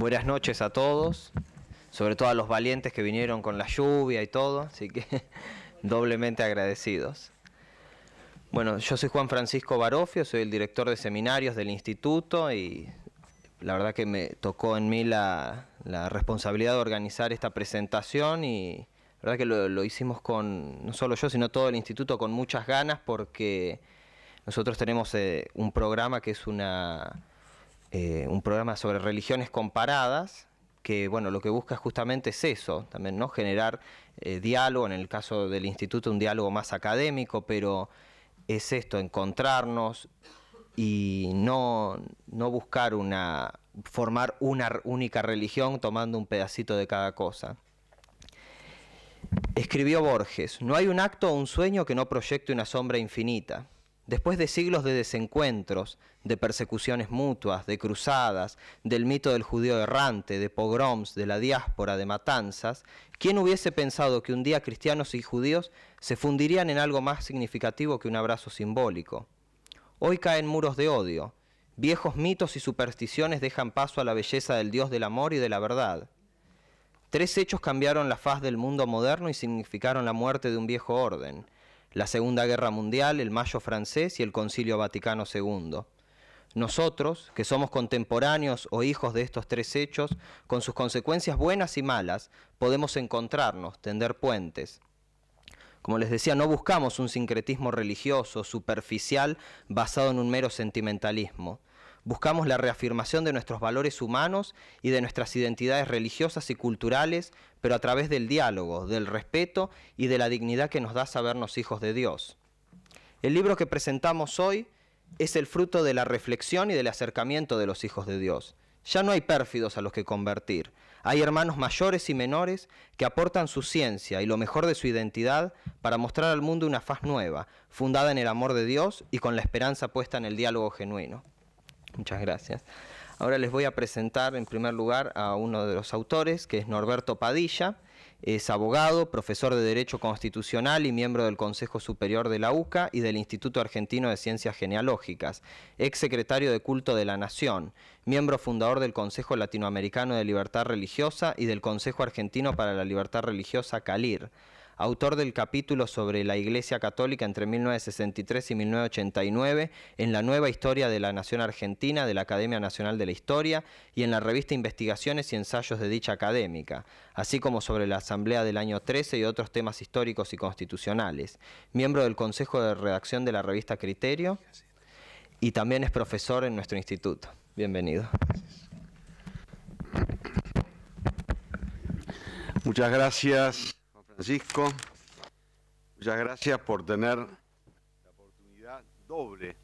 Buenas noches a todos, sobre todo a los valientes que vinieron con la lluvia y todo, así que doblemente agradecidos. Bueno, yo soy Juan Francisco Barofio, soy el director de seminarios del instituto y la verdad que me tocó en mí la, responsabilidad de organizar esta presentación y la verdad que lo, hicimos con, no solo yo, sino todo el instituto con muchas ganas porque nosotros tenemos eh, un programa que es una eh, un programa sobre religiones comparadas, que bueno, lo que busca justamente es eso, también no generar eh, diálogo, en el caso del instituto un diálogo más académico, pero es esto, encontrarnos y no, no buscar una, formar una única religión tomando un pedacito de cada cosa. Escribió Borges, no hay un acto o un sueño que no proyecte una sombra infinita. Después de siglos de desencuentros, de persecuciones mutuas, de cruzadas, del mito del judío errante, de pogroms, de la diáspora, de matanzas, ¿quién hubiese pensado que un día cristianos y judíos se fundirían en algo más significativo que un abrazo simbólico? Hoy caen muros de odio, viejos mitos y supersticiones dejan paso a la belleza del Dios del amor y de la verdad. Tres hechos cambiaron la faz del mundo moderno y significaron la muerte de un viejo orden la Segunda Guerra Mundial, el Mayo francés y el Concilio Vaticano II. Nosotros, que somos contemporáneos o hijos de estos tres hechos, con sus consecuencias buenas y malas, podemos encontrarnos, tender puentes. Como les decía, no buscamos un sincretismo religioso, superficial, basado en un mero sentimentalismo. Buscamos la reafirmación de nuestros valores humanos y de nuestras identidades religiosas y culturales, pero a través del diálogo, del respeto y de la dignidad que nos da sabernos hijos de Dios. El libro que presentamos hoy es el fruto de la reflexión y del acercamiento de los hijos de Dios. Ya no hay pérfidos a los que convertir. Hay hermanos mayores y menores que aportan su ciencia y lo mejor de su identidad para mostrar al mundo una faz nueva, fundada en el amor de Dios y con la esperanza puesta en el diálogo genuino. Muchas gracias. Ahora les voy a presentar en primer lugar a uno de los autores, que es Norberto Padilla. Es abogado, profesor de Derecho Constitucional y miembro del Consejo Superior de la UCA y del Instituto Argentino de Ciencias Genealógicas, ex secretario de Culto de la Nación, miembro fundador del Consejo Latinoamericano de Libertad Religiosa y del Consejo Argentino para la Libertad Religiosa, CALIR autor del capítulo sobre la Iglesia Católica entre 1963 y 1989 en la Nueva Historia de la Nación Argentina de la Academia Nacional de la Historia y en la revista Investigaciones y Ensayos de dicha académica, así como sobre la Asamblea del año 13 y otros temas históricos y constitucionales. Miembro del Consejo de Redacción de la revista Criterio y también es profesor en nuestro instituto. Bienvenido. Muchas gracias. Francisco. Muchas gracias por tener la oportunidad doble,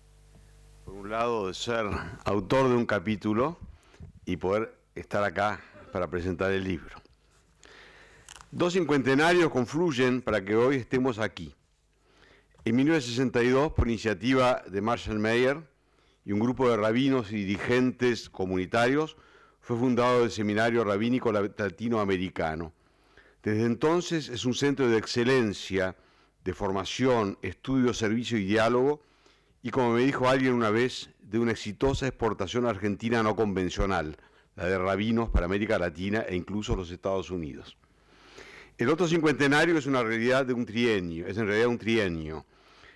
por un lado, de ser autor de un capítulo y poder estar acá para presentar el libro. Dos cincuentenarios confluyen para que hoy estemos aquí. En 1962, por iniciativa de Marshall Mayer y un grupo de rabinos y dirigentes comunitarios, fue fundado el Seminario Rabínico Latinoamericano desde entonces es un centro de excelencia, de formación, estudio, servicio y diálogo, y como me dijo alguien una vez, de una exitosa exportación argentina no convencional, la de rabinos para América Latina e incluso los Estados Unidos. El otro cincuentenario es una realidad de un trienio, es en realidad un trienio.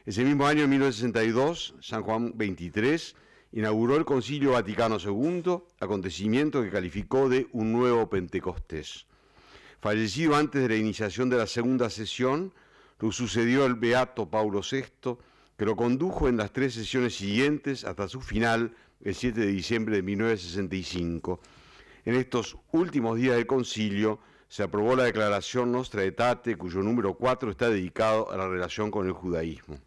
Ese mismo año, en 1962, San Juan XXIII inauguró el Concilio Vaticano II, acontecimiento que calificó de un nuevo Pentecostés. Fallecido antes de la iniciación de la segunda sesión, lo sucedió el beato Paulo VI, que lo condujo en las tres sesiones siguientes hasta su final el 7 de diciembre de 1965. En estos últimos días del concilio se aprobó la declaración Nostra Etate, cuyo número 4 está dedicado a la relación con el judaísmo.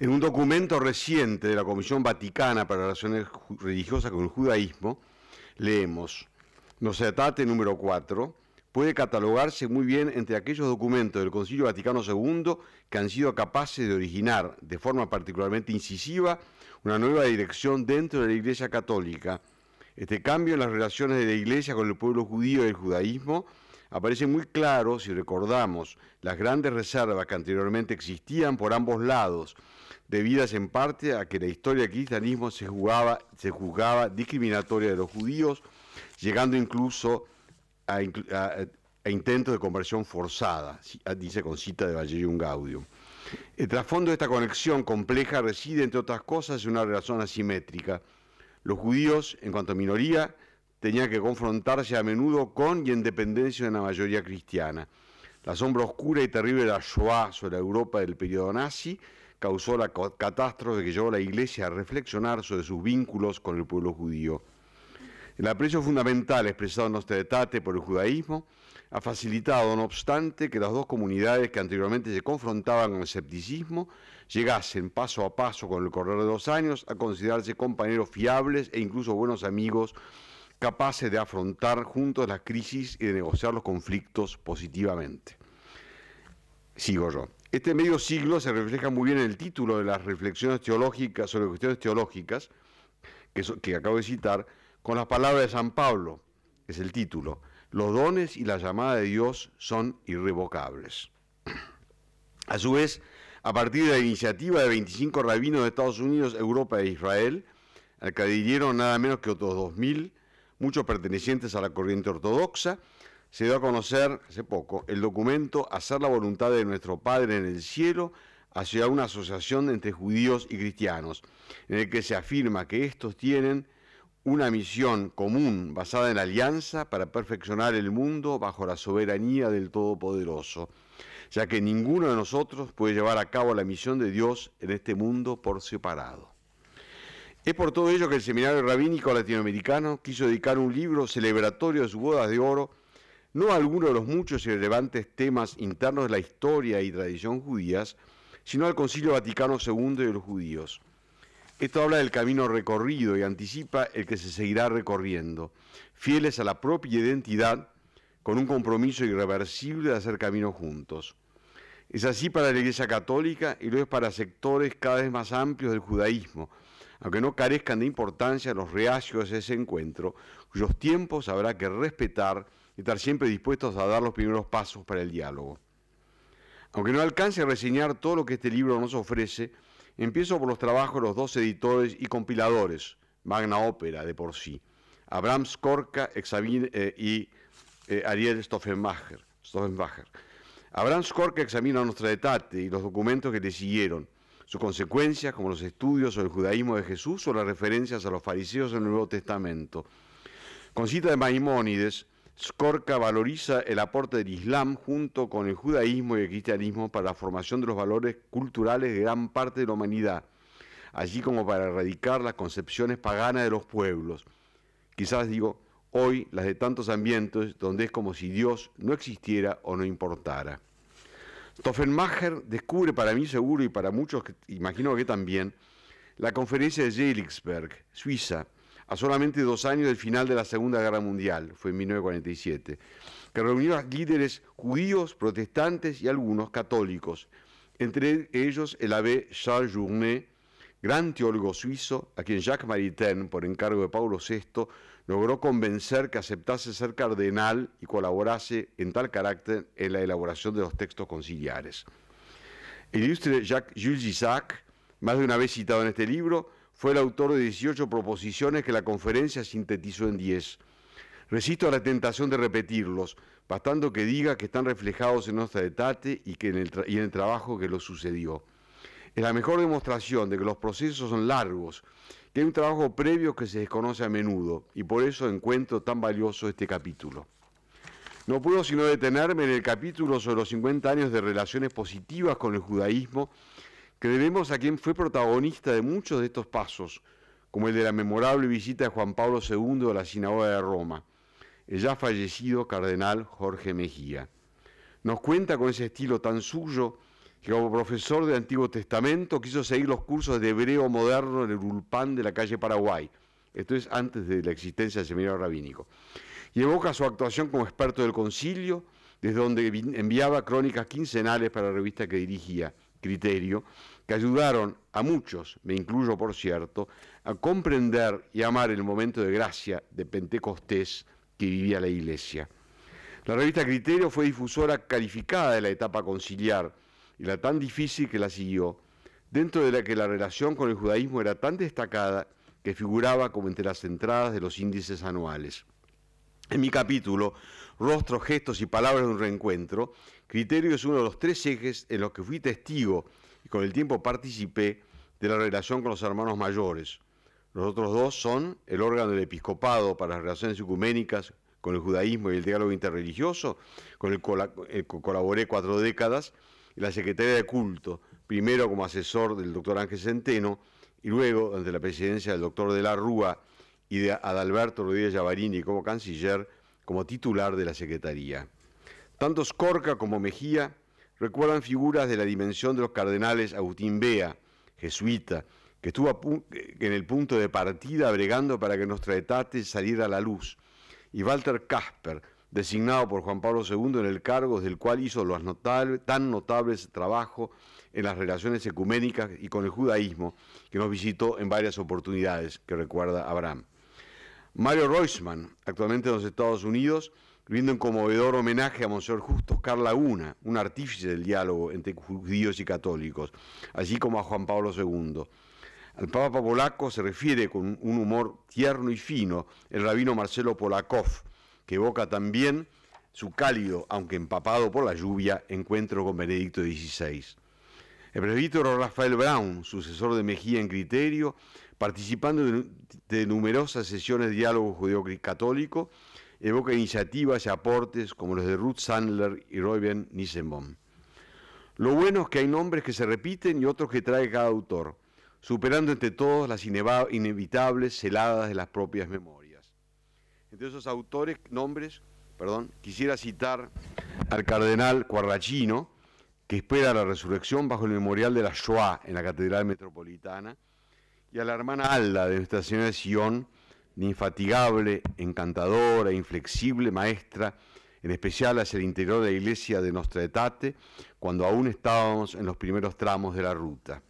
En un documento reciente de la Comisión Vaticana para Relaciones Religiosas con el Judaísmo, leemos, Nocetate número 4 puede catalogarse muy bien entre aquellos documentos del Concilio Vaticano II que han sido capaces de originar, de forma particularmente incisiva, una nueva dirección dentro de la Iglesia Católica. Este cambio en las relaciones de la Iglesia con el pueblo judío y el judaísmo aparece muy claro si recordamos las grandes reservas que anteriormente existían por ambos lados, debidas en parte a que la historia del cristianismo se, jugaba, se juzgaba discriminatoria de los judíos llegando incluso a, intentos de conversión forzada, ah, dice con cita de Vallejo Ungaudio. El trasfondo de esta conexión compleja reside, entre otras cosas, en una relación asimétrica. Los judíos, en cuanto a minoría, tenían que confrontarse a menudo con y en dependencia de la mayoría cristiana. La sombra oscura y terrible de la Shoah sobre la Europa del periodo nazi causó la catástrofe que llevó a la Iglesia a reflexionar sobre sus vínculos con el pueblo judío. El aprecio fundamental expresado en nuestro Etate por el judaísmo ha facilitado, no obstante, que las dos comunidades que anteriormente se confrontaban con el escepticismo llegasen paso a paso con el correr de los años a considerarse compañeros fiables e incluso buenos amigos capaces de afrontar juntos las crisis y de negociar los conflictos positivamente. Sigo yo. Este medio siglo se refleja muy bien en el título de las reflexiones teológicas sobre cuestiones teológicas que acabo de citar, con las palabras de San Pablo, es el título. Los dones y la llamada de Dios son irrevocables. A su vez, a partir de la iniciativa de 25 rabinos de Estados Unidos, Europa e Israel, al que adhirieron nada menos que otros 2.000, muchos pertenecientes a la corriente ortodoxa, se dio a conocer hace poco el documento Hacer la voluntad de nuestro Padre en el cielo hacia una asociación entre judíos y cristianos, en el que se afirma que estos tienen una misión común basada en alianza para perfeccionar el mundo bajo la soberanía del Todopoderoso, ya que ninguno de nosotros puede llevar a cabo la misión de Dios en este mundo por separado. Es por todo ello que el Seminario Rabínico Latinoamericano quiso dedicar un libro celebratorio de sus bodas de oro, no a alguno de los muchos y relevantes temas internos de la historia y tradición judías, sino al Concilio Vaticano II de los judíos esto habla del camino recorrido y anticipa el que se seguirá recorriendo, fieles a la propia identidad, con un compromiso irreversible de hacer camino juntos. Es así para la Iglesia Católica y lo es para sectores cada vez más amplios del judaísmo, aunque no carezcan de importancia los reacios de ese encuentro, cuyos tiempos habrá que respetar y estar siempre dispuestos a dar los primeros pasos para el diálogo. Aunque no alcance a reseñar todo lo que este libro nos ofrece, Empiezo por los trabajos de los dos editores y compiladores, Magna Ópera de por sí, Abraham Skorka eh, y eh, Ariel Stoffenbacher. Abraham Skorka examina nuestra etate y los documentos que le siguieron, sus consecuencias como los estudios sobre el judaísmo de Jesús o las referencias a los fariseos en el Nuevo Testamento. Con cita de Maimónides, Skorka valoriza el aporte del Islam junto con el judaísmo y el cristianismo para la formación de los valores culturales de gran parte de la humanidad, así como para erradicar las concepciones paganas de los pueblos. Quizás digo, hoy las de tantos ambientes donde es como si Dios no existiera o no importara. Toffenmacher descubre para mí seguro y para muchos, imagino que también, la conferencia de Jelixberg, Suiza, a solamente dos años del final de la Segunda Guerra Mundial, fue en 1947, que reunió a líderes judíos, protestantes y algunos católicos, entre ellos el abbé Charles Journet, gran teólogo suizo, a quien Jacques Maritain, por encargo de Pablo VI, logró convencer que aceptase ser cardenal y colaborase en tal carácter en la elaboración de los textos conciliares. El ilustre Jacques Jules Isaac, más de una vez citado en este libro, fue el autor de 18 proposiciones que la conferencia sintetizó en 10. Resisto a la tentación de repetirlos, bastando que diga que están reflejados en nuestra etate y, que en el trabajo que lo sucedió. Es la mejor demostración de que los procesos son largos, que hay un trabajo previo que se desconoce a menudo, y por eso encuentro tan valioso este capítulo. No puedo sino detenerme en el capítulo sobre los 50 años de relaciones positivas con el judaísmo que debemos a quien fue protagonista de muchos de estos pasos, como el de la memorable visita de Juan Pablo II a la sinagoga de Roma, el ya fallecido cardenal Jorge Mejía. Nos cuenta con ese estilo tan suyo que como profesor de Antiguo Testamento quiso seguir los cursos de hebreo moderno en el Ulpán de la calle Paraguay, esto es antes de la existencia del seminario rabínico. Y evoca su actuación como experto del concilio, desde donde enviaba crónicas quincenales para la revista que dirigía, Criterio, que ayudaron a muchos, me incluyo por cierto, a comprender y amar el momento de gracia de Pentecostés que vivía la Iglesia. La revista Criterio fue difusora calificada de la etapa conciliar y la tan difícil que la siguió, dentro de la que la relación con el judaísmo era tan destacada que figuraba como entre las entradas de los índices anuales. En mi capítulo, Rostros, Gestos y Palabras de un Reencuentro, Criterio es uno de los tres ejes en los que fui testigo y con el tiempo participé de la relación con los hermanos mayores. Los otros dos son el órgano del episcopado para las relaciones ecuménicas con el judaísmo y el diálogo interreligioso, con el, que eh, colaboré cuatro décadas, y la Secretaría de Culto, primero como asesor del doctor Ángel Centeno, y luego, ante la presidencia del doctor de la Rúa y de Adalberto Rodríguez Llavarini como canciller, como titular de la Secretaría. Tanto Scorca como Mejía recuerdan figuras de la dimensión de los cardenales Agustín Bea, jesuita, que estuvo en el punto de partida bregando para que nuestra etate saliera a la luz, y Walter Casper, designado por Juan Pablo II en el cargo del cual hizo los tan notables trabajos en las relaciones ecuménicas y con el judaísmo, que nos visitó en varias oportunidades, que recuerda Abraham. Mario Reusman, actualmente en los Estados Unidos, un conmovedor homenaje a Monseñor Justo Oscar Laguna, un artífice del diálogo entre judíos y católicos, así como a Juan Pablo II. Al Papa Polaco se refiere con un humor tierno y fino el rabino Marcelo Polakov, que evoca también su cálido, aunque empapado por la lluvia, encuentro con Benedicto XVI. El presbítero Rafael Brown, sucesor de Mejía en criterio, participando de, numerosas sesiones de diálogo judío católico evoca iniciativas y aportes como los de Ruth Sandler y Reuben Nissenbaum. Lo bueno es que hay nombres que se repiten y otros que trae cada autor, superando entre todos las inevitables celadas de las propias memorias. Entre esos autores, nombres, perdón, quisiera citar al cardenal Cuarrachino, que espera la resurrección bajo el memorial de la Shoah en la Catedral Metropolitana, y a la hermana Alda de Nuestra Señora de Sion, infatigable, encantadora, inflexible maestra, en especial hacia el interior de la iglesia de Nostra Etate, cuando aún estábamos en los primeros tramos de la ruta.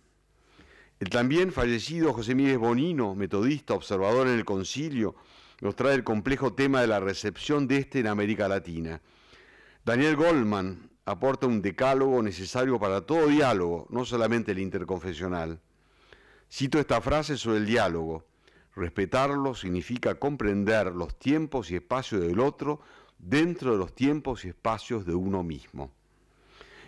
El también fallecido José Mírez Bonino, metodista, observador en el concilio, nos trae el complejo tema de la recepción de este en América Latina. Daniel Goldman aporta un decálogo necesario para todo diálogo, no solamente el interconfesional. Cito esta frase sobre el diálogo. Respetarlo significa comprender los tiempos y espacios del otro dentro de los tiempos y espacios de uno mismo.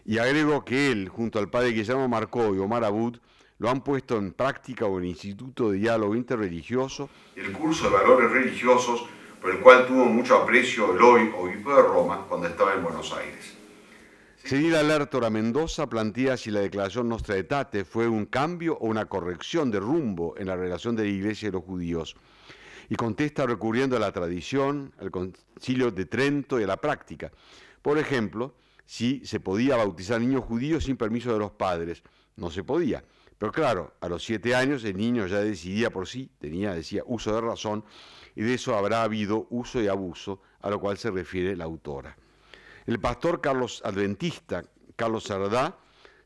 Y agrego que él, junto al padre Guillermo Marco y Omar Abud, lo han puesto en práctica o en el Instituto de Diálogo Interreligioso. El curso de valores religiosos por el cual tuvo mucho aprecio el hoy obispo de Roma, cuando estaba en Buenos Aires. Seguida Lertora Mendoza plantea si la declaración Nostra Etate fue un cambio o una corrección de rumbo en la relación de la Iglesia y los judíos, y contesta recurriendo a la tradición, al concilio de Trento y a la práctica. Por ejemplo, si se podía bautizar niños judíos sin permiso de los padres, no se podía. Pero claro, a los siete años el niño ya decidía por sí, tenía, decía, uso de razón, y de eso habrá habido uso y abuso, a lo cual se refiere la autora. El pastor Carlos Adventista, Carlos Sardá,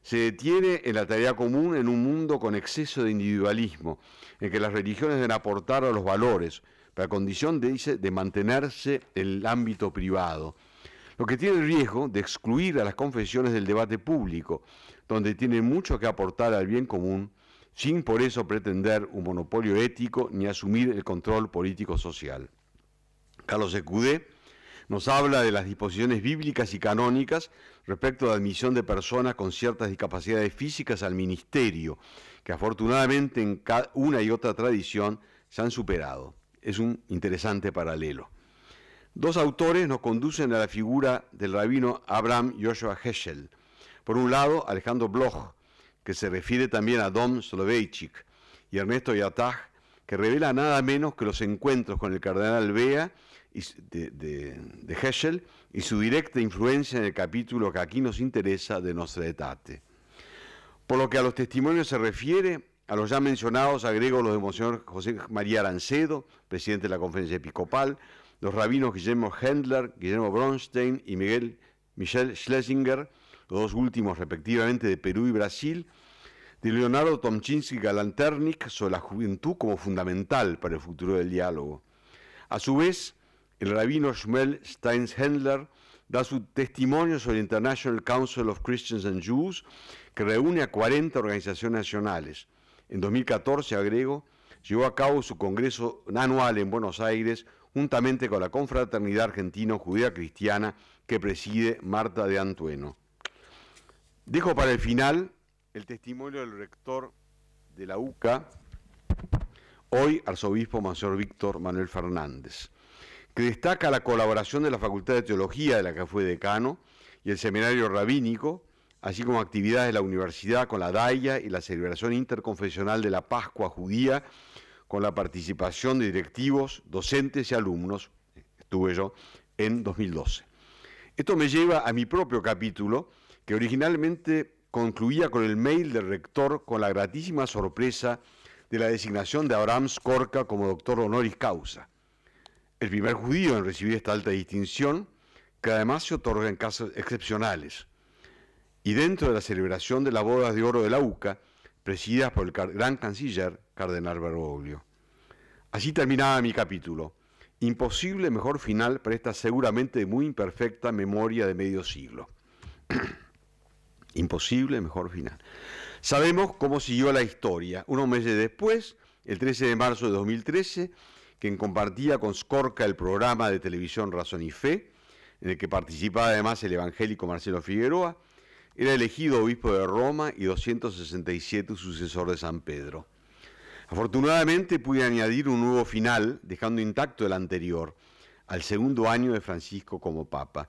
se detiene en la tarea común en un mundo con exceso de individualismo, en que las religiones deben aportar a los valores, para condición, de, dice, de mantenerse en el ámbito privado lo que tiene el riesgo de excluir a las confesiones del debate público, donde tienen mucho que aportar al bien común, sin por eso pretender un monopolio ético ni asumir el control político-social. Carlos Escudé. Nos habla de las disposiciones bíblicas y canónicas respecto a la admisión de personas con ciertas discapacidades físicas al ministerio, que afortunadamente en una y otra tradición se han superado. Es un interesante paralelo. Dos autores nos conducen a la figura del rabino Abraham Joshua Heschel. Por un lado, Alejandro Bloch, que se refiere también a Dom Soloveitchik, y Ernesto Yataj, que revela nada menos que los encuentros con el cardenal Bea de, Heschel y su directa influencia en el capítulo que aquí nos interesa de Nostra Etate. Por lo que a los testimonios se refiere, a los ya mencionados agrego los de Monseñor José María Arancedo, presidente de la Conferencia Episcopal, los rabinos Guillermo Hendler, Guillermo Bronstein y Miguel Michel Schlesinger, los dos últimos respectivamente de Perú y Brasil, de Leonardo Tomchinsky Galanternik sobre la juventud como fundamental para el futuro del diálogo. A su vez, el rabino Shmuel Steinshändler da su testimonio sobre el International Council of Christians and Jews, que reúne a 40 organizaciones nacionales. En 2014, agrego, llevó a cabo su congreso anual en Buenos Aires, juntamente con la Confraternidad Argentino Judía Cristiana que preside Marta de Antueno. Dejo para el final el testimonio del rector de la UCA, hoy arzobispo Mayor Víctor Manuel Fernández que destaca la colaboración de la Facultad de Teología, de la que fue decano, y el Seminario Rabínico, así como actividades de la universidad con la Daya y la celebración interconfesional de la Pascua Judía, con la participación de directivos, docentes y alumnos, estuve yo, en 2012. Esto me lleva a mi propio capítulo, que originalmente concluía con el mail del rector con la gratísima sorpresa de la designación de Abraham Skorka como doctor honoris causa el primer judío en recibir esta alta distinción, que además se otorga en casos excepcionales. Y dentro de la celebración de las bodas de oro de la UCA, presididas por el gran canciller, Cardenal Bergoglio. Así terminaba mi capítulo. Imposible mejor final para esta seguramente muy imperfecta memoria de medio siglo. Imposible mejor final. Sabemos cómo siguió la historia. Unos meses después, el 13 de marzo de 2013, quien compartía con Scorca el programa de televisión Razón y Fe, en el que participaba además el evangélico Marcelo Figueroa, era elegido obispo de Roma y 267 sucesor de San Pedro. Afortunadamente pude añadir un nuevo final, dejando intacto el anterior, al segundo año de Francisco como Papa.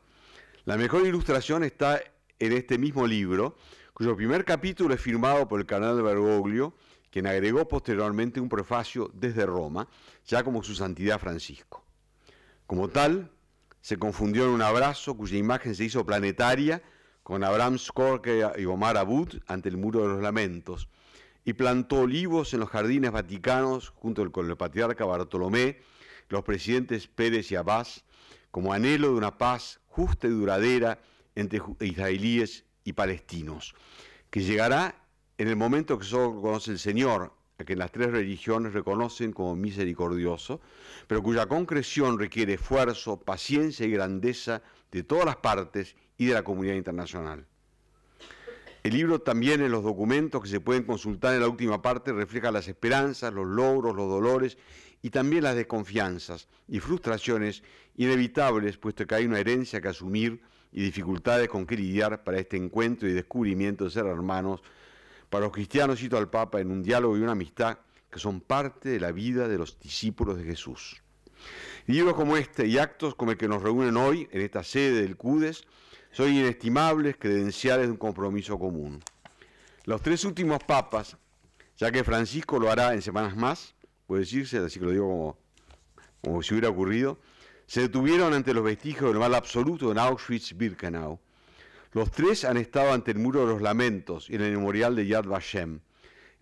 La mejor ilustración está en este mismo libro, cuyo primer capítulo es firmado por el de Bergoglio, quien agregó posteriormente un prefacio desde Roma, ya como su santidad Francisco. Como tal, se confundió en un abrazo cuya imagen se hizo planetaria con Abraham Skorke y Omar Abud ante el Muro de los Lamentos, y plantó olivos en los jardines vaticanos junto con el patriarca Bartolomé, los presidentes Pérez y Abbas, como anhelo de una paz justa y duradera entre israelíes y palestinos, que llegará en el momento que solo conoce el Señor, a quien las tres religiones reconocen como misericordioso, pero cuya concreción requiere esfuerzo, paciencia y grandeza de todas las partes y de la comunidad internacional. El libro también en los documentos que se pueden consultar en la última parte refleja las esperanzas, los logros, los dolores y también las desconfianzas y frustraciones inevitables, puesto que hay una herencia que asumir y dificultades con que lidiar para este encuentro y descubrimiento de ser hermanos para los cristianos, cito al Papa, en un diálogo y una amistad que son parte de la vida de los discípulos de Jesús. Libros como este y actos como el que nos reúnen hoy en esta sede del CUDES son inestimables credenciales de un compromiso común. Los tres últimos papas, ya que Francisco lo hará en semanas más, puede decirse, así que lo digo como, como si hubiera ocurrido, se detuvieron ante los vestigios del mal absoluto en Auschwitz-Birkenau los tres han estado ante el Muro de los Lamentos y en el memorial de Yad Vashem, en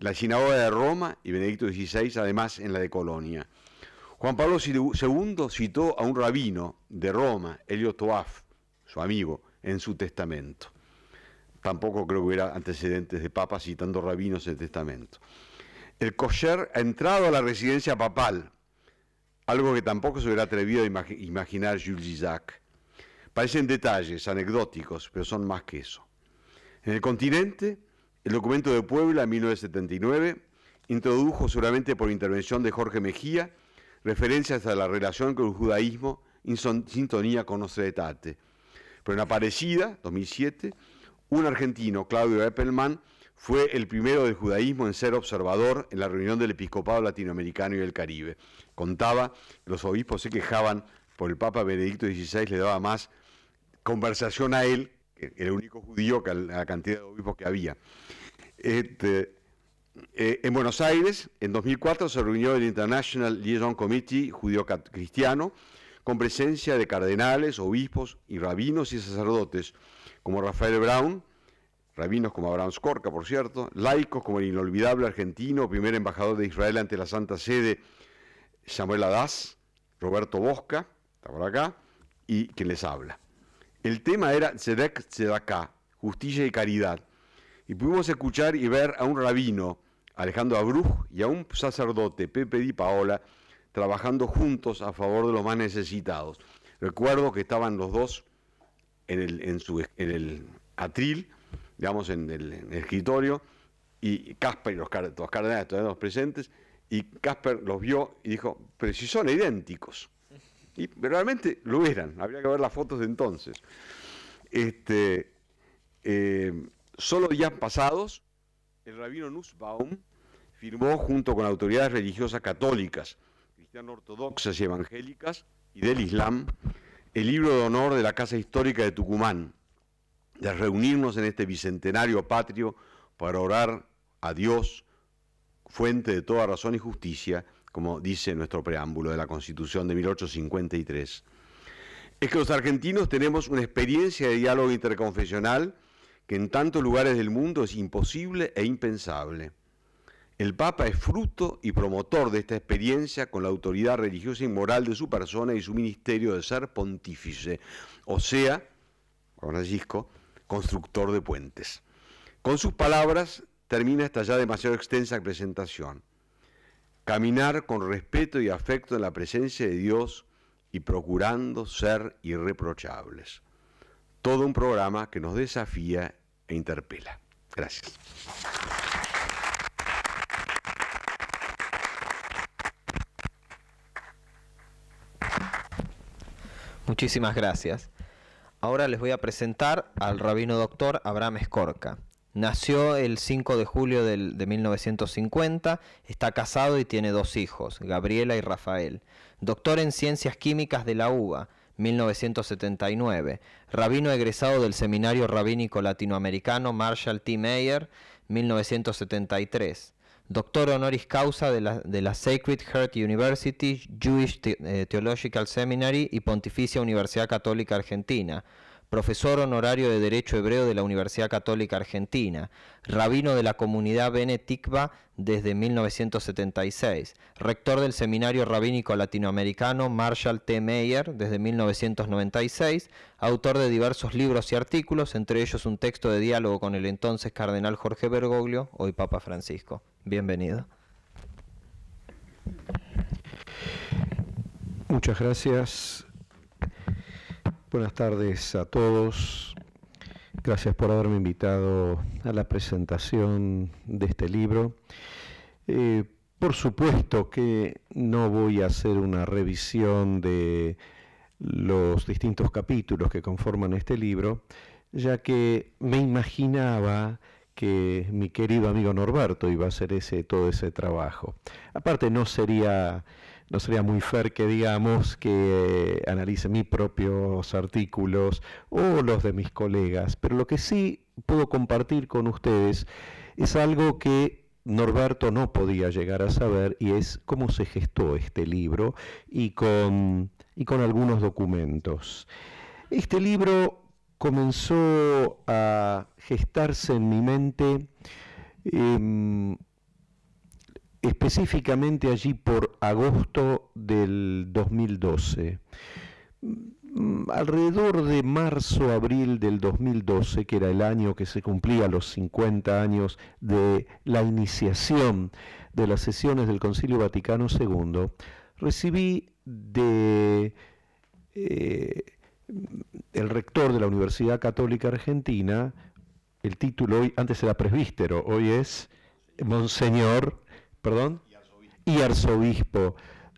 la sinagoga de Roma y Benedicto XVI, además en la de Colonia. Juan Pablo II citó a un rabino de Roma, Elio Toaf, su amigo, en su testamento. Tampoco creo que hubiera antecedentes de papas citando rabinos en el testamento. El kosher ha entrado a la residencia papal, algo que tampoco se hubiera atrevido a imaginar Jules Isaac. Parecen detalles anecdóticos, pero son más que eso. En el continente, el documento de Puebla en 1979 introdujo, seguramente por intervención de Jorge Mejía, referencias a la relación con el judaísmo en sintonía con nuestra Pero en Aparecida, 2007, un argentino, Claudio Eppelman, fue el primero del judaísmo en ser observador en la reunión del episcopado latinoamericano y del Caribe. Contaba, los obispos se quejaban por el Papa Benedicto XVI le daba más conversación a él, el único judío que la cantidad de obispos que había. Este, eh, en Buenos Aires, en 2004, se reunió el International Liaison Committee judío-cristiano, con presencia de cardenales, obispos y rabinos y sacerdotes, como Rafael Brown, rabinos como Abraham Scorca, por cierto, laicos como el inolvidable argentino, primer embajador de Israel ante la Santa Sede, Samuel Adás, Roberto Bosca, está por acá, y quien les habla. El tema era Sedek Tzedaká, justicia y caridad. Y pudimos escuchar y ver a un rabino, Alejandro Abruj, y a un sacerdote, Pepe Di Paola, trabajando juntos a favor de los más necesitados. Recuerdo que estaban los dos en el, atril, digamos, en el, escritorio, y Casper y los, cardenales, todavía presentes, y Casper los vio y dijo, pero si son idénticos. Y realmente lo eran, habría que ver las fotos de entonces. Este, eh, solo días pasados, el rabino Nussbaum firmó junto con autoridades religiosas católicas, cristianas ortodoxas y evangélicas y del Islam, el libro de honor de la Casa Histórica de Tucumán, de reunirnos en este bicentenario patrio para orar a Dios, fuente de toda razón y justicia, como dice nuestro preámbulo de la Constitución de 1853, es que los argentinos tenemos una experiencia de diálogo interconfesional que en tantos lugares del mundo es imposible e impensable. El Papa es fruto y promotor de esta experiencia con la autoridad religiosa y moral de su persona y su ministerio de ser pontífice, o sea, Francisco, constructor de puentes. Con sus palabras termina esta ya demasiado extensa presentación caminar con respeto y afecto en la presencia de Dios y procurando ser irreprochables. Todo un programa que nos desafía e interpela. Gracias. Muchísimas gracias. Ahora les voy a presentar al rabino doctor Abraham Escorca. Nació el 5 de julio de 1950, está casado y tiene dos hijos, Gabriela y Rafael. Doctor en Ciencias Químicas de la UBA, 1979. Rabino egresado del Seminario Rabínico Latinoamericano Marshall T. Mayer, 1973. Doctor honoris causa de la Sacred Heart University, Jewish eh, Theological Seminary y Pontificia Universidad Católica Argentina profesor honorario de Derecho Hebreo de la Universidad Católica Argentina, rabino de la comunidad Bene desde 1976, rector del Seminario Rabínico Latinoamericano Marshall T. Meyer desde 1996, autor de diversos libros y artículos, entre ellos un texto de diálogo con el entonces cardenal Jorge Bergoglio, hoy Papa Francisco. Bienvenido. Muchas gracias Buenas tardes a todos. Gracias por haberme invitado a la presentación de este libro. Eh, por supuesto que no voy a hacer una revisión de los distintos capítulos que conforman este libro, ya que me imaginaba que mi querido amigo Norberto iba a hacer ese, todo ese trabajo. Aparte no sería no sería muy fair que digamos que eh, analice mis propios artículos o los de mis colegas, pero lo que sí puedo compartir con ustedes es algo que Norberto no podía llegar a saber y es cómo se gestó este libro y con, con algunos documentos. Este libro comenzó a gestarse en mi mente em, específicamente allí por agosto del 2012. Mm, alrededor de marzo, abril del 2012, que era el año que se cumplía los 50 años de la iniciación de las sesiones del Concilio Vaticano II, recibí de eh, el rector de la Universidad Católica Argentina el título hoy antes era presbítero hoy es monseñor perdón, y arzobispo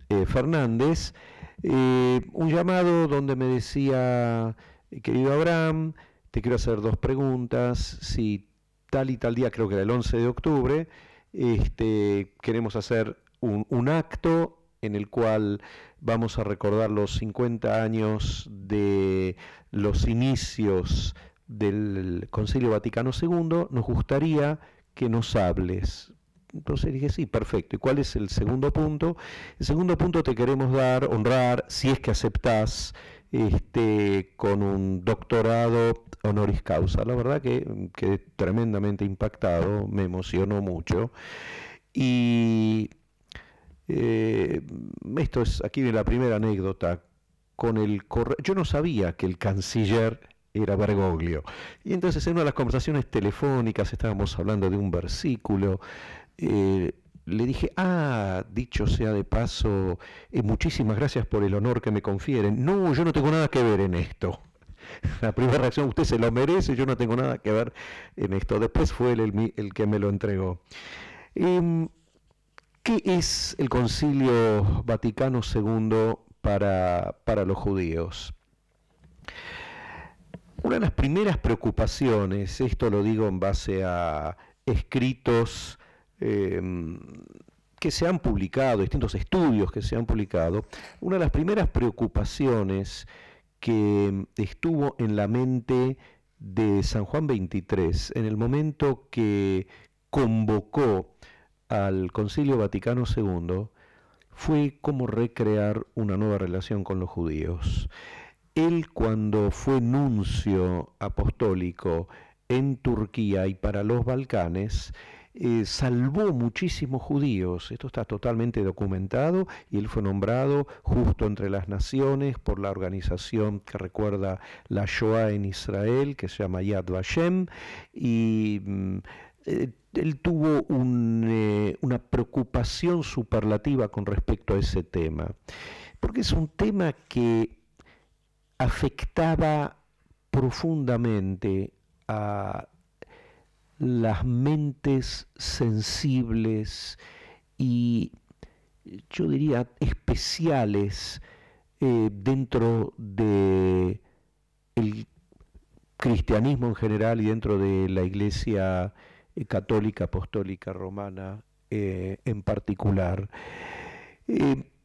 eh, Fernández, eh, un llamado donde me decía, querido Abraham, te quiero hacer dos preguntas, si tal y tal día, creo que era el 11 de octubre, este, queremos hacer un, un acto en el cual vamos a recordar los 50 años de los inicios del Concilio Vaticano II, nos gustaría que nos hables entonces dije, sí, perfecto. ¿Y cuál es el segundo punto? El segundo punto te queremos dar, honrar, si es que aceptás, este, con un doctorado honoris causa. La verdad que quedé tremendamente impactado, me emocionó mucho. Y eh, esto es, aquí viene la primera anécdota. Con el correo, yo no sabía que el canciller era Bergoglio. Y entonces en una de las conversaciones telefónicas estábamos hablando de un versículo eh, le dije, ah, dicho sea de paso, eh, muchísimas gracias por el honor que me confieren. No, yo no tengo nada que ver en esto. La primera reacción, usted se lo merece, yo no tengo nada que ver en esto. Después fue él el, el que me lo entregó. Em, ¿Qué es el concilio Vaticano II para, para los judíos? Una de las primeras preocupaciones, esto lo digo en base a escritos Em, que se han publicado, distintos estudios que se han publicado, una de las primeras preocupaciones que estuvo en la mente de San Juan XXIII en el momento que convocó al Concilio Vaticano II fue cómo recrear una nueva relación con los judíos. Él cuando fue nuncio apostólico en Turquía y para los Balcanes, eh, salvó muchísimos judíos. Esto está totalmente documentado y él fue nombrado justo entre las naciones por la organización que recuerda la Shoah en Israel, que se llama Yad Vashem, y mm, eh, él tuvo eh, una preocupación superlativa con respecto a ese tema, porque es un tema que afectaba profundamente a las mentes sensibles y yo diría especiales eh, dentro de el cristianismo en general y dentro de la iglesia eh, católica apostólica romana eh, en particular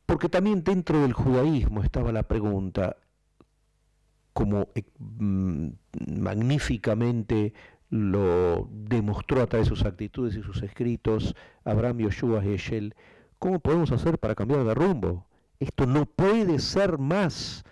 porque también dentro del judaísmo estaba la pregunta como mm, magníficamente lo demostró a través de sus actitudes y sus escritos, Abraham Yoshua Eshel, ¿cómo podemos hacer para cambiar de rumbo? Esto no puede ser más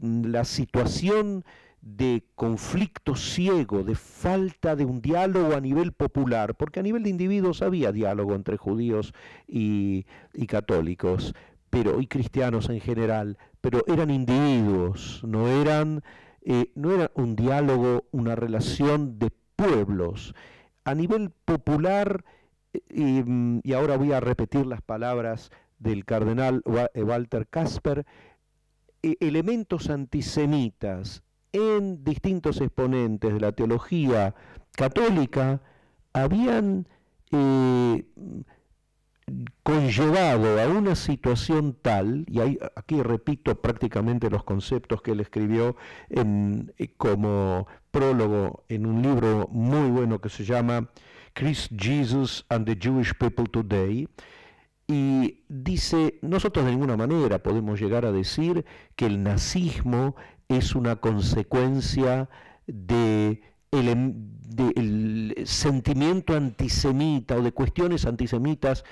la situación de conflicto ciego, de falta de un diálogo a nivel popular, porque a nivel de individuos había diálogo entre judíos y, y católicos, pero y cristianos en general, pero eran individuos, no eran eh, no era un diálogo, una relación de pueblos. A nivel popular, eh, mm, y, ahora voy a repetir las palabras del cardenal eh, Walter Casper, elementos antisemitas en distintos exponentes de la teología católica habían conllevado a una situación tal, y aquí repito prácticamente los conceptos que él escribió eh, como prólogo en un libro muy bueno que se llama Christ Jesus and the Jewish People Today, y dice, nosotros de ninguna manera podemos llegar a decir que el nazismo es una consecuencia em, del sentimiento antisemita o de cuestiones antisemitas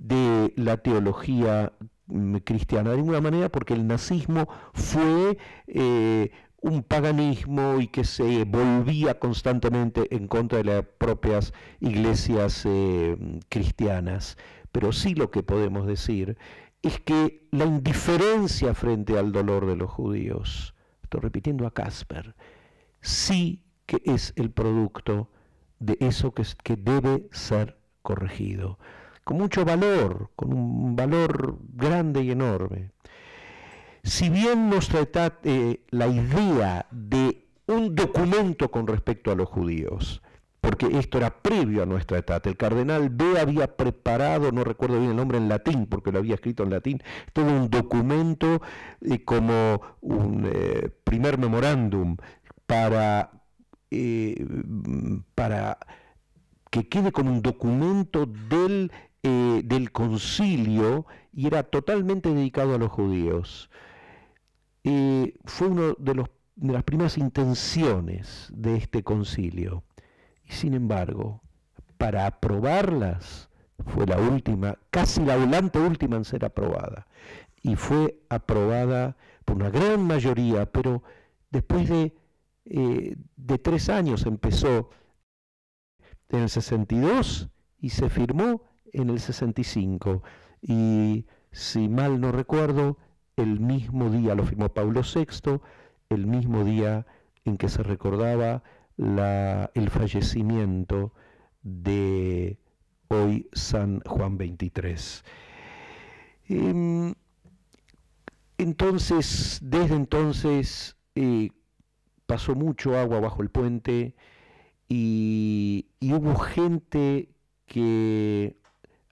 de la teología mm, cristiana de ninguna manera porque el nazismo fue eh, un paganismo y que se volvía constantemente en contra de las propias iglesias eh, cristianas. Pero sí lo que podemos decir es que la indiferencia frente al dolor de los judíos, estoy repitiendo a Casper, sí que es el producto de eso que debe ser corregido con mucho valor, con un valor grande y enorme. Si bien nuestra trata eh, la idea de un documento con respecto a los judíos, porque esto era previo a nuestra etapa, El cardenal B había preparado, no recuerdo bien el nombre en latín, porque lo había escrito en latín, todo un documento eh, como un eh, primer memorándum para, para que quede como un documento del eh, del concilio y era totalmente dedicado a los judíos. Eh, fue una de, de, las primeras intenciones de este concilio. Y sin embargo, para aprobarlas, fue la última, casi la volante última en ser aprobada. Y fue aprobada por una gran mayoría, pero después de, eh, de tres años empezó en el 62 y se firmó en el 65 y si mal no recuerdo, el mismo día lo firmó Pablo VI, el mismo día en que se recordaba la, el fallecimiento de hoy San Juan 23. Em, entonces, desde entonces eh, pasó mucho agua bajo el puente y hubo gente que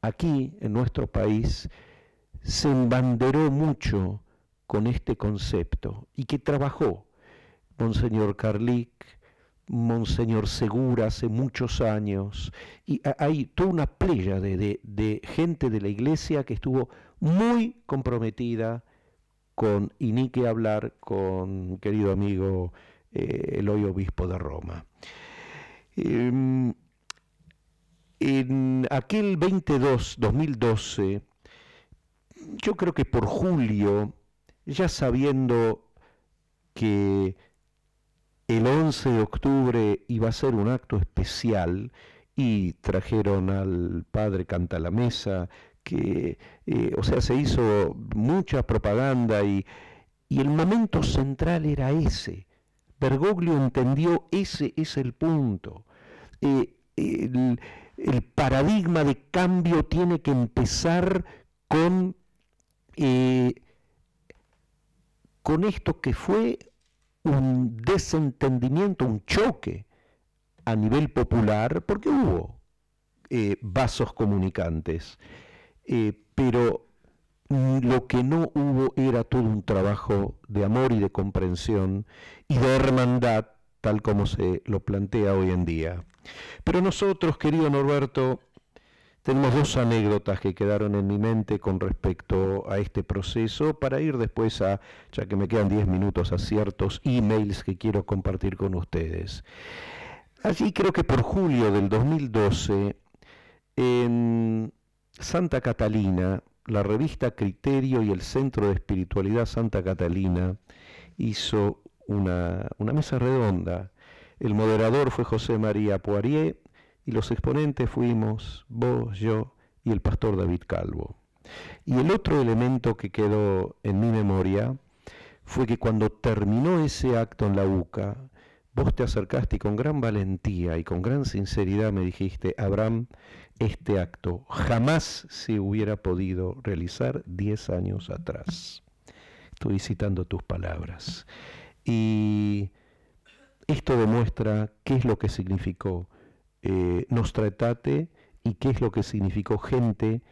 aquí en nuestro país se embanderó mucho con este concepto y que trabajó Monseñor Carlic, Monseñor Segura hace muchos años, y hay toda una playa de, gente de la iglesia que estuvo muy comprometida con, y ni que hablar con querido amigo eh, el hoy obispo de Roma. Em, en aquel 22, 2012, yo creo que por julio, ya sabiendo que el 11 de octubre iba a ser un acto especial y trajeron al padre Cantalamesa, que, eh, o sea, se hizo mucha propaganda y, el momento central era ese. Bergoglio entendió ese es el punto. Eh, el paradigma de cambio tiene que empezar con, eh, con esto que fue un desentendimiento, un choque a nivel popular, porque hubo eh, vasos comunicantes, eh, pero lo que no hubo era todo un trabajo de amor y de comprensión y de hermandad, tal como se lo plantea hoy en día. Pero nosotros, querido Norberto, tenemos dos anécdotas que quedaron en mi mente con respecto a este proceso para ir después a, ya que me quedan 10 minutos, a ciertos emails que quiero compartir con ustedes. Allí creo que por julio del 2012, en Santa Catalina, la revista Criterio y el Centro de Espiritualidad Santa Catalina hizo una mesa redonda el moderador fue José María Poirier y los exponentes fuimos vos, yo y el pastor David Calvo. Y el otro elemento que quedó en mi memoria fue que cuando terminó ese acto en la UCA, vos te acercaste y con gran valentía y con gran sinceridad me dijiste, Abraham, este acto jamás se hubiera podido realizar 10 años atrás. Estoy citando tus palabras. Y esto demuestra qué es lo que significó eh, nos y qué es lo que significó gente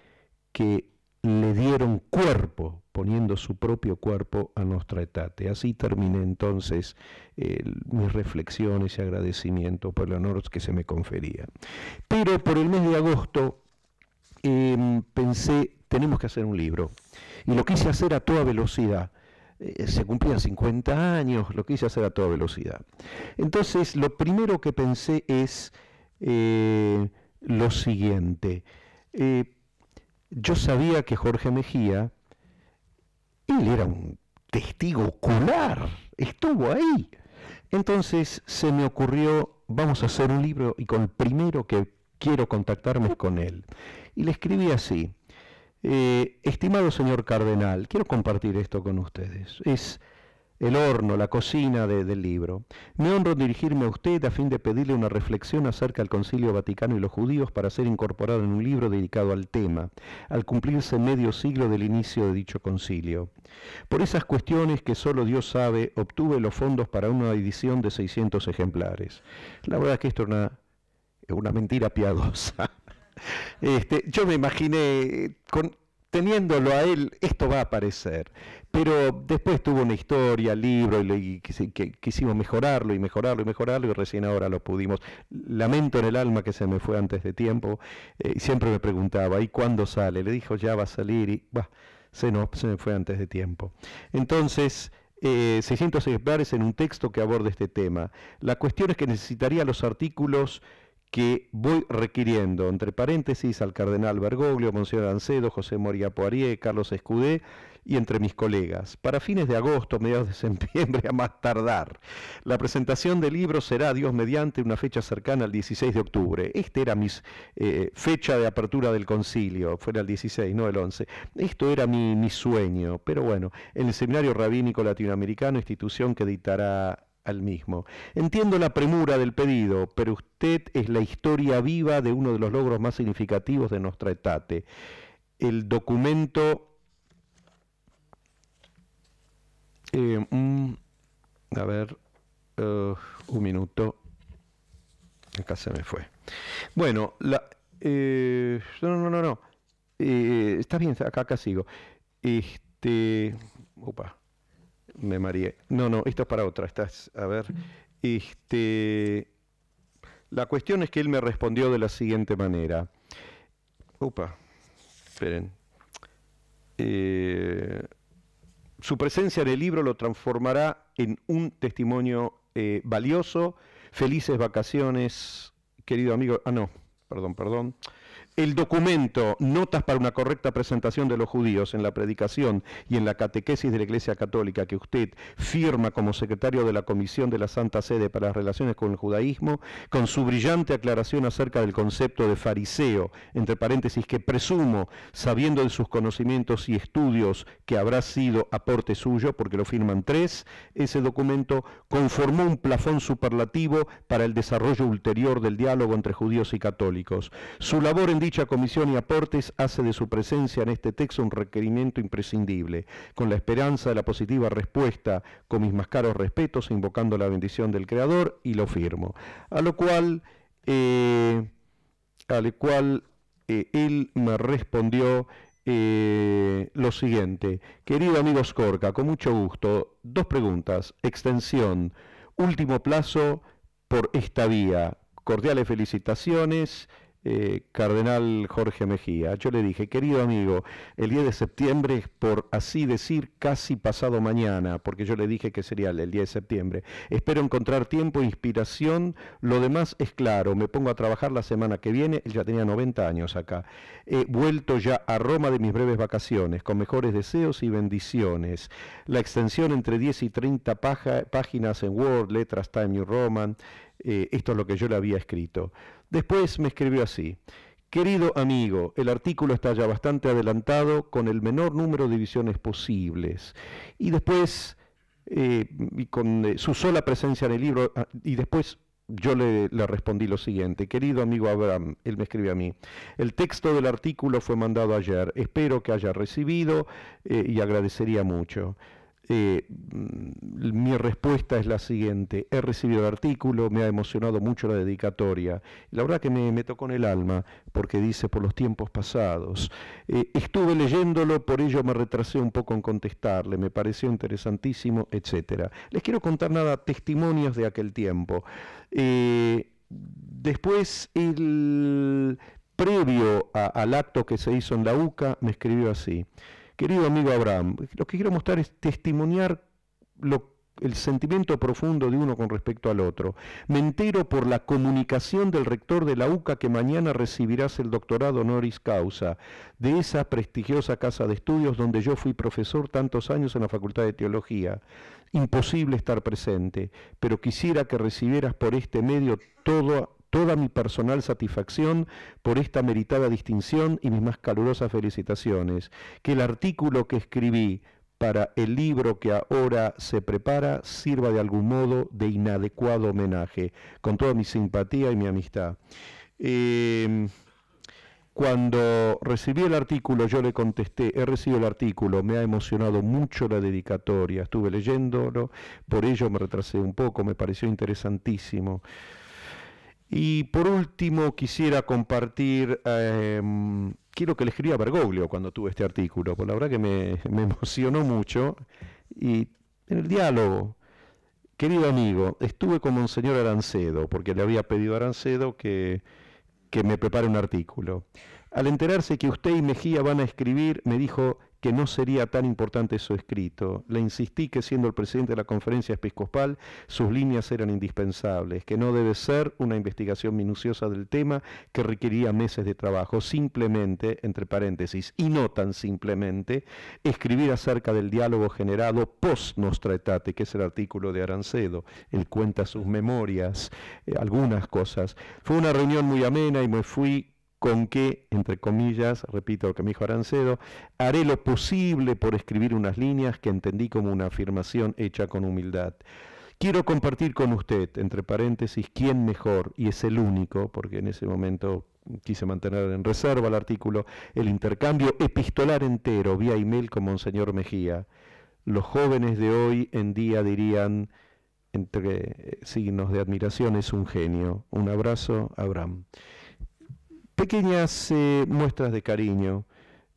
que le dieron cuerpo, poniendo su propio cuerpo a nuestra etate. Así terminé entonces eh, mis reflexiones y agradecimiento por el honor que se me confería. Pero por el mes de agosto em, pensé, tenemos que hacer un libro. Y lo quise hacer a toda velocidad. Eh, se cumplían 50 años, lo quise hacer a toda velocidad. Entonces, lo primero que pensé es eh, lo siguiente. Eh, yo sabía que Jorge Mejía, él era un testigo ocular, estuvo ahí. Entonces se me ocurrió, vamos a hacer un libro y con el primero que quiero contactarme es con él. Y le escribí así, eh, estimado señor cardenal, quiero compartir esto con ustedes. Es el horno, la cocina del libro. Me honro dirigirme a usted a fin de pedirle una reflexión acerca del Concilio Vaticano y los judíos para ser incorporado en un libro dedicado al tema, al cumplirse medio siglo del inicio de dicho concilio. Por esas cuestiones que solo Dios sabe, obtuve los fondos para una edición de 600 ejemplares. La verdad es que esto es una mentira piadosa. Este, yo me imaginé, con, teniéndolo a él, esto va a aparecer. Pero después tuvo una historia, libro, y, quisimos mejorarlo y mejorarlo y mejorarlo, y recién ahora lo pudimos. Lamento en el alma que se me fue antes de tiempo, eh, y siempre me preguntaba, ¿y cuándo sale? Le dijo, ya va a salir, y va se, no, se me fue antes de tiempo. Entonces, 600 eh, ejemplares en un texto que aborde este tema. La cuestión es que necesitaría los artículos que voy requiriendo, entre paréntesis, al cardenal Bergoglio, Monseñor Ancedo, José Moria Poirier, Carlos Escudé y entre mis colegas, para fines de agosto, mediados de septiembre a más tardar. La presentación del libro será, Dios mediante, una fecha cercana al 16 de octubre. Esta era mi eh, fecha de apertura del concilio, fuera el 16, no el 11. Esto era mi, sueño, pero bueno, en el Seminario Rabínico Latinoamericano, institución que editará al mismo. Entiendo la premura del pedido, pero usted es la historia viva de uno de los logros más significativos de nuestra etate. El documento... Eh, mm, a ver, eh, un minuto. Acá se me fue. Bueno, la, eh, no, no, no, no. está bien, acá, acá sigo. Este... Opa me No, no, esto es para otra. Estás, a ver. Este, la cuestión es que él me respondió de la siguiente manera. ¡Upa! esperen. Eh, su presencia en el libro lo transformará en un testimonio eh, valioso. Felices vacaciones, querido amigo. Ah, no, perdón, perdón el documento Notas para una correcta presentación de los judíos en la predicación y en la catequesis de la Iglesia Católica que usted firma como secretario de la Comisión de la Santa Sede para las Relaciones con el Judaísmo, con su brillante aclaración acerca del concepto de fariseo, entre paréntesis, que presumo, sabiendo de sus conocimientos y estudios, que habrá sido aporte suyo, porque lo firman tres, ese documento conformó un plafón superlativo para el desarrollo ulterior del diálogo entre judíos y católicos. Su labor en Dicha comisión y aportes hace de su presencia en este texto un requerimiento imprescindible, con la esperanza de la positiva respuesta, con mis más caros respetos, invocando la bendición del Creador, y lo firmo. A lo cual, eh, al cual eh, él me respondió eh, lo siguiente, querido amigo Scorca, con mucho gusto, dos preguntas, extensión, último plazo por esta vía, cordiales felicitaciones, eh, Cardenal Jorge Mejía. Yo le dije, querido amigo, el 10 de septiembre es por así decir casi pasado mañana, porque yo le dije que sería el 10 de septiembre. Espero encontrar tiempo, e inspiración, lo demás es claro, me pongo a trabajar la semana que viene, él ya tenía 90 años acá. He vuelto ya a Roma de mis breves vacaciones, con mejores deseos y bendiciones. La extensión entre 10 y 30 páginas en Word, letras Time New Roman, eh, esto es lo que yo le había escrito. Después me escribió así, querido amigo, el artículo está ya bastante adelantado con el menor número de visiones posibles. Y después, eh, con eh, su sola presencia en el libro, ah, y después yo le, respondí lo siguiente, querido amigo Abraham, él me escribe a mí, el texto del artículo fue mandado ayer, espero que haya recibido y agradecería mucho. Eh, mm, mi respuesta es la siguiente, he recibido el artículo, me ha emocionado mucho la dedicatoria, la verdad que me, tocó en el alma porque dice por los tiempos pasados, eh, estuve leyéndolo, por ello me retrasé un poco en contestarle, me pareció interesantísimo, etc. Les quiero contar nada, testimonios de aquel tiempo. Eh, después el previo al acto que se hizo en la UCA, me escribió así. Querido amigo Abraham, lo que quiero mostrar es testimoniar lo, el sentimiento profundo de uno con respecto al otro. Me entero por la comunicación del rector de la UCA que mañana recibirás el doctorado honoris causa de esa prestigiosa casa de estudios donde yo fui profesor tantos años en la Facultad de Teología. Imposible estar presente, pero quisiera que recibieras por este medio todo toda mi personal satisfacción por esta meritada distinción y mis más calurosas felicitaciones. Que el artículo que escribí para el libro que ahora se prepara sirva de algún modo de inadecuado homenaje, con toda mi simpatía y mi amistad. Em, cuando recibí el artículo, yo le contesté, he recibido el artículo, me ha emocionado mucho la dedicatoria, estuve leyéndolo, por ello me retrasé un poco, me pareció interesantísimo. Y por último quisiera compartir, em, quiero que le escribiera a Bergoglio cuando tuve este artículo, porque la verdad que me, emocionó mucho. Y en el diálogo, querido amigo, estuve con Monseñor Arancedo, porque le había pedido a Arancedo que, que me prepare un artículo. Al enterarse que usted y Mejía van a escribir, me dijo, que no sería tan importante su escrito. Le insistí que siendo el presidente de la conferencia episcopal, sus líneas eran indispensables, que no debe ser una investigación minuciosa del tema que requería meses de trabajo. Simplemente, entre paréntesis, y no tan simplemente, escribir acerca del diálogo generado post Nostra Etate, que es el artículo de Arancedo. Él cuenta sus memorias, eh, algunas cosas. Fue una reunión muy amena y me fui con que, entre comillas, repito lo que me dijo Arancedo, haré lo posible por escribir unas líneas que entendí como una afirmación hecha con humildad. Quiero compartir con usted, entre paréntesis, quién mejor, y es el único, porque en ese momento quise mantener en reserva el artículo, el intercambio epistolar entero vía email con Monseñor Mejía. Los jóvenes de hoy en día dirían, entre signos de admiración, es un genio. Un abrazo, Abraham pequeñas eh, muestras de cariño,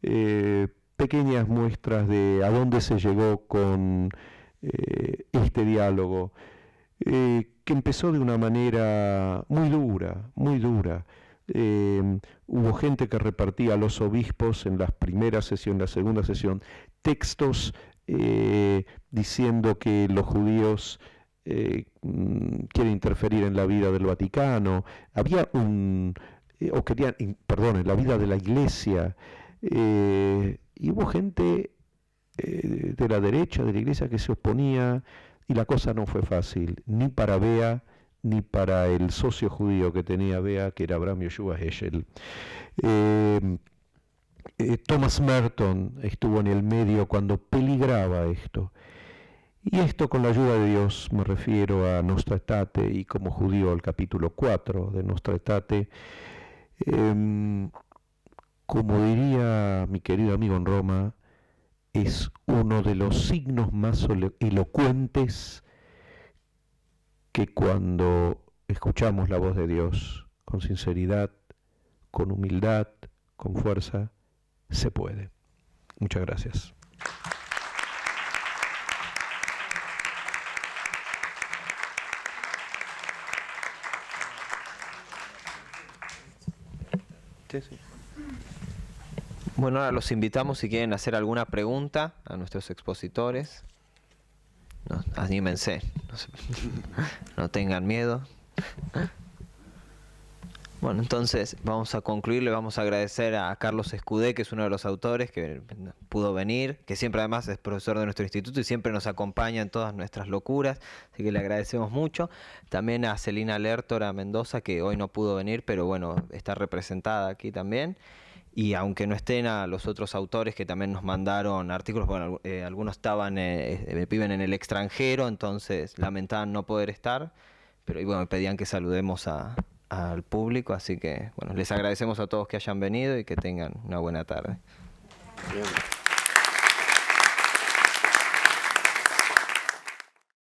eh, pequeñas muestras de a dónde se llegó con eh, este diálogo, que empezó de una manera muy dura, muy dura. hubo gente que repartía a los obispos en la primera sesión, en la segunda sesión, textos diciendo que los judíos mm, quieren interferir en la vida del Vaticano. Había un, eh, o querían, perdón, en la vida de la iglesia. Eh, y hubo gente eh, de la derecha de la iglesia que se oponía y la cosa no fue fácil, ni para Bea ni para el socio judío que tenía Bea, que era Abraham Yoshua Heschel. Thomas Merton estuvo en el medio cuando peligraba esto. Y esto con la ayuda de Dios me refiero a Nostra Estate y como judío al capítulo 4 de Nostra Estate Em, como diría mi querido amigo en Roma, es uno de los signos más elocuentes que cuando escuchamos la voz de Dios con sinceridad, con humildad, con fuerza, se puede. Muchas gracias. Bueno, ahora los invitamos si quieren hacer alguna pregunta a nuestros expositores. anímense, no tengan miedo. Bueno, entonces vamos a concluir, le vamos a agradecer a Carlos Escudé, que es uno de los autores que pudo venir, que siempre además es profesor de nuestro instituto y siempre nos acompaña en todas nuestras locuras, así que le agradecemos mucho. También a Celina Lertora Mendoza, que hoy no pudo venir, pero bueno, está representada aquí también. Y aunque no estén a los otros autores que también nos mandaron artículos, bueno, eh, algunos estaban, eh, viven en el extranjero, entonces lamentaban no poder estar, pero y bueno, pedían que saludemos a, al público, así que bueno, les agradecemos a todos que hayan venido y que tengan una buena tarde.